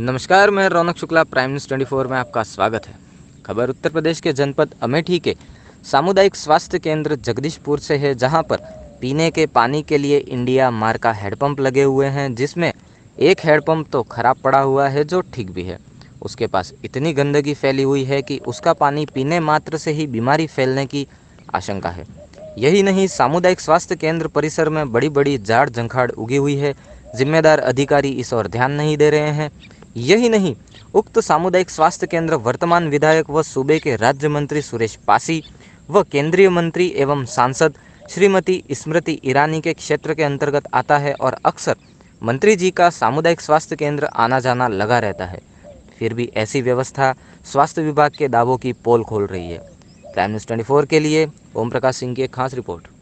नमस्कार मैं Raunak Shukla prime news four में आपका स्वागत है खबर उत्तर प्रदेश के जनपद अमेठी के सामुदायिक स्वास्थ्य केंद्र जगदीशपुर से है जहां पर पीने के पानी के लिए इंडिया मार्का हैडपम्प लगे हुए हैं जिसमें एक हैडपम्प तो खराब पड़ा हुआ है जो ठीक भी है उसके पास इतनी गंदगी फैली हुई है कि उसका पानी पीने मात्र से ही बीमारी फैलने की आशंका है यही नहीं सामुदायिक स्वास्थ्य केंद्र परिसर में बड़ी बड़ी झाड़ झंखाड़ उगी हुई है जिम्मेदार अधिकारी इस ओर ध्यान नहीं दे रहे हैं यही नहीं उक्त सामुदायिक स्वास्थ्य केंद्र वर्तमान विधायक व सूबे के राज्य मंत्री सुरेश पासी व केंद्रीय मंत्री एवं सांसद श्रीमती स्मृति ईरानी के क्षेत्र के अंतर्गत आता है और अक्सर मंत्री जी का सामुदायिक स्वास्थ्य केंद्र आना जाना लगा रहता है फिर भी ऐसी व्यवस्था स्वास्थ्य विभाग के दावों की पोल खोल रही है प्राइम न्यूज़ ट्वेंटी के लिए ओम प्रकाश सिंह की एक खास रिपोर्ट